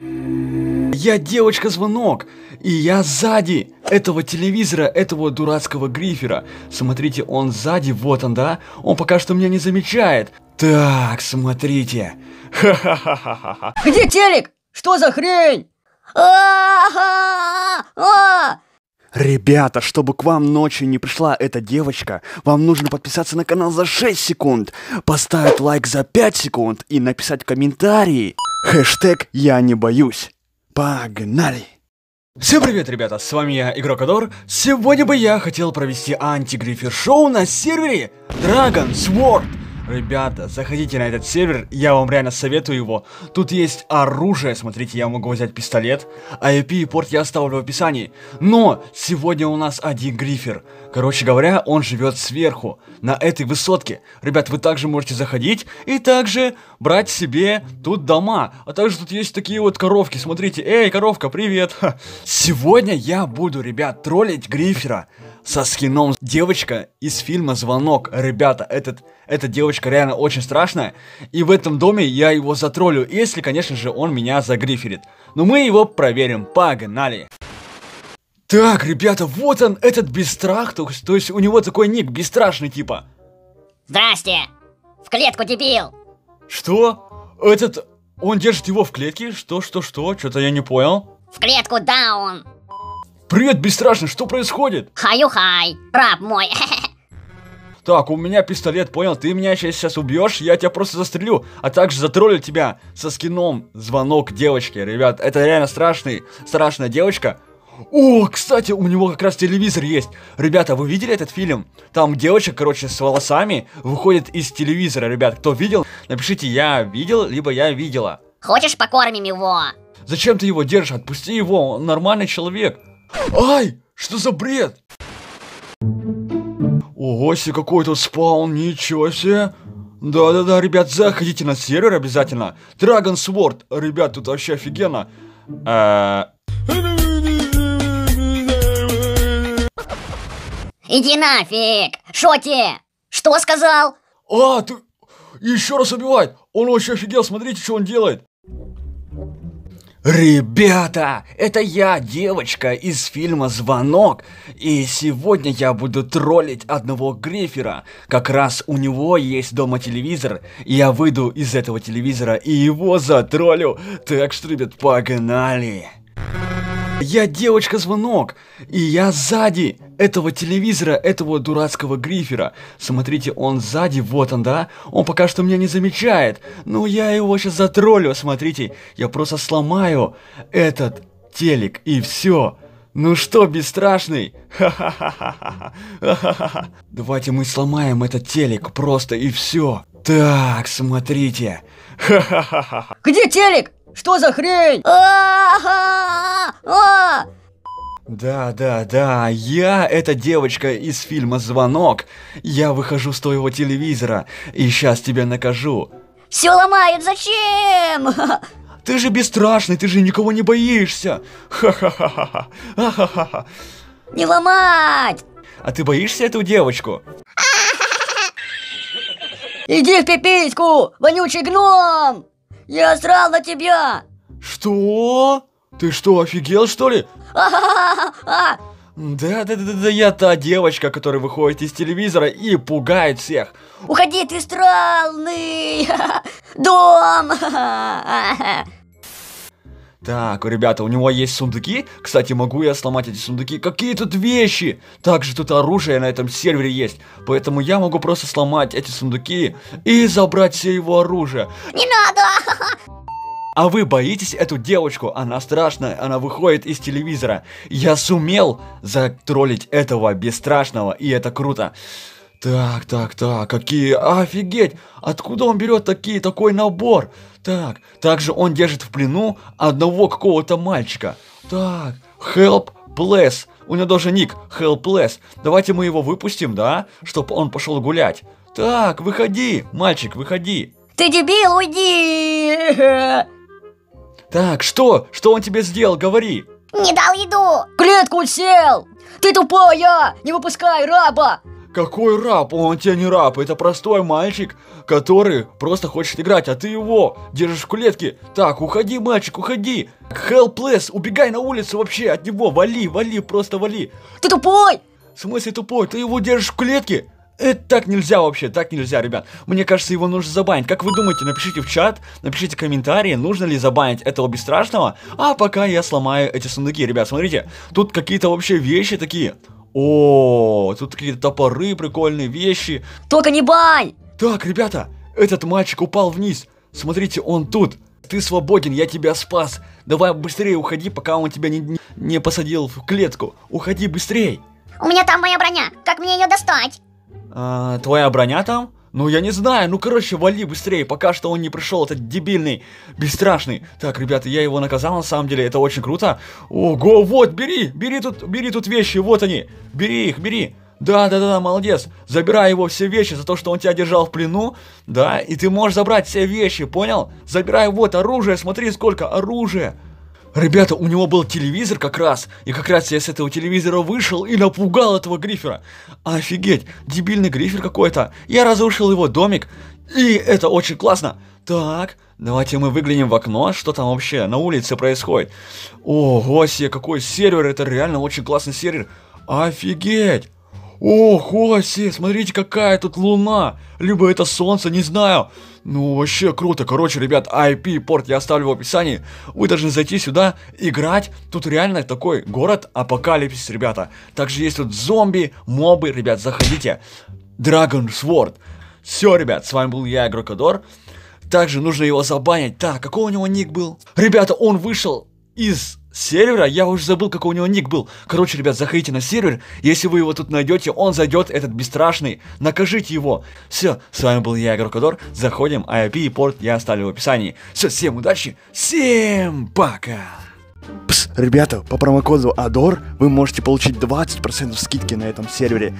Я девочка-звонок, и я сзади этого телевизора, этого дурацкого грифера. Смотрите, он сзади, вот он, да? Он пока что меня не замечает. Так, смотрите. Ха-ха-ха-ха-ха. Где телек? Что за хрень? А! Ребята, чтобы к вам ночью не пришла эта девочка, вам нужно подписаться на канал за 6 секунд, поставить лайк за 5 секунд и написать комментарий. Хэштег «Я не боюсь». Погнали! Всем привет, ребята, с вами я, Игрок Адор. Сегодня бы я хотел провести антигрифер-шоу на сервере Dragon's World. Ребята, заходите на этот сервер, я вам реально советую его. Тут есть оружие, смотрите, я могу взять пистолет. А IP и порт я оставлю в описании. Но сегодня у нас один грифер. Короче говоря, он живет сверху, на этой высотке. Ребят, вы также можете заходить и также брать себе тут дома. А также тут есть такие вот коровки, смотрите. Эй, коровка, привет. Сегодня я буду, ребят, троллить грифера со скином девочка из фильма «Звонок». Ребята, этот, эта девочка реально очень страшная. И в этом доме я его затроллю, если, конечно же, он меня загриферит. Но мы его проверим. Погнали! Так, ребята, вот он, этот бесстрах, то, то есть у него такой ник, бесстрашный типа. Здрасте! В клетку, дебил! Что? Этот, он держит его в клетке? Что, что, что? Что-то я не понял. В клетку, да, он! Привет, бесстрашный, что происходит? Хаю-хай, раб мой. Так, у меня пистолет, понял? Ты меня сейчас, сейчас убьешь, я тебя просто застрелю. А также затроллю тебя со скином звонок девочки. Ребят, это реально страшный, страшная девочка. О, кстати, у него как раз телевизор есть. Ребята, вы видели этот фильм? Там девочка, короче, с волосами выходит из телевизора. Ребят, кто видел, напишите «я видел» либо «я видела». Хочешь покормим его? Зачем ты его держишь? Отпусти его, он нормальный человек. Ай, что за бред? Ого себе, какой тут спаун, ничего себе. Да-да-да, ребят, заходите на сервер обязательно. Dragon Sword, ребят, тут вообще офигенно. Э. Иди нафиг, шоти, что сказал? А, ты еще раз убивает, он вообще офигел, смотрите, что он делает. Ребята, это я, девочка из фильма «Звонок», и сегодня я буду троллить одного Гриффера. Как раз у него есть дома телевизор, я выйду из этого телевизора и его затроллю. Так что, ребят, погнали! Погнали! Я девочка-звонок, и я сзади этого телевизора, этого дурацкого грифера. Смотрите, он сзади, вот он, да? Он пока что меня не замечает, но ну, я его сейчас затроллю, смотрите. Я просто сломаю этот телек, и все. Ну что, бесстрашный? Ха-ха-ха-ха-ха. Давайте мы сломаем этот телек просто и все. Так, смотрите. Ха-ха-ха-ха. Где телек? Что за хрень? Да, да, да, я эта девочка из фильма «Звонок». Я выхожу с твоего телевизора и сейчас тебя накажу. Все ломает, зачем? Ты же бесстрашный, ты же никого не боишься. Ха-ха-ха-ха. Не ломать! А ты боишься эту девочку? Иди в пипиську, вонючий гном! Я срал на тебя! Что? Ты что, офигел, что ли? Да-да-да-да, я та девочка, которая выходит из телевизора и пугает всех. Уходи, ты странный! Дом! Так, ребята, у него есть сундуки. Кстати, могу я сломать эти сундуки? Какие тут вещи? Также тут оружие на этом сервере есть. Поэтому я могу просто сломать эти сундуки и забрать все его оружие. Не надо! А вы боитесь эту девочку? Она страшная, она выходит из телевизора. Я сумел затроллить этого бесстрашного, и это круто. Так, так, так, какие... Офигеть! Откуда он берет такие, такой набор? Так, также он держит в плену одного какого-то мальчика. Так, help, bless. У него даже ник Help, Helpless. Давайте мы его выпустим, да? Чтоб он пошел гулять. Так, выходи, мальчик, выходи. Ты дебил, уйди! Так, что? Что он тебе сделал? Говори. Не дал еду. Клетку сел. Ты тупая! Не выпускай раба! Какой раб? Он тебе не раб, это простой мальчик, который просто хочет играть, а ты его держишь в клетке. Так, уходи, мальчик, уходи. Help, please, убегай на улицу вообще от него, вали, вали, просто вали. Ты тупой! В смысле тупой? Ты его держишь в клетке? Это так нельзя вообще, так нельзя, ребят. Мне кажется, его нужно забанить. Как вы думаете, напишите в чат, напишите комментарии, нужно ли забанить этого бесстрашного. А пока я сломаю эти сундуки, ребят, смотрите. Тут какие-то вообще вещи такие. О, тут какие-то топоры, прикольные вещи. Только не бай! Так, ребята, этот мальчик упал вниз. Смотрите, он тут. Ты свободен, я тебя спас. Давай быстрее уходи, пока он тебя не, не, не посадил в клетку. Уходи быстрее. У меня там моя броня. Как мне ее достать? А, твоя броня там? Ну, я не знаю, ну, короче, вали быстрее, пока что он не пришел, этот дебильный, бесстрашный. Так, ребята, я его наказал, на самом деле, это очень круто. Ого, вот, бери, бери тут, бери тут вещи, вот они, бери их, бери. Да, да, да, молодец. Забирай его все вещи за то, что он тебя держал в плену. Да, и ты можешь забрать все вещи, понял? Забирай вот оружие, смотри, сколько оружия. Ребята, у него был телевизор как раз, и как раз я с этого телевизора вышел и напугал этого грифера. Офигеть, дебильный грифер какой-то. Я разрушил его домик, и это очень классно. Так, давайте мы выглянем в окно, что там вообще на улице происходит. Ого себе, какой сервер, это реально очень классный сервер. Офигеть. «О, Хосе, смотрите, какая тут луна! Либо это солнце, не знаю!» Ну, вообще круто. Короче, ребят, IP-порт я оставлю в описании. Вы должны зайти сюда, играть. Тут реально такой город апокалипсис, ребята. Также есть тут зомби, мобы, ребят, заходите. Dragon Sword. Все, ребят, с вами был я, Игрокадор. Также нужно его забанить. Так, какой у него ник был? Ребята, он вышел из сервера, я уже забыл, какой у него ник был. Короче, ребят, заходите на сервер, если вы его тут найдете, он зайдет, этот бесстрашный, накажите его. Все, с вами был я, Игрокодор, заходим, IP и порт я оставлю в описании. Все, всем удачи, всем пока! Пс, ребята, по промокоду АДОР вы можете получить 20% скидки на этом сервере.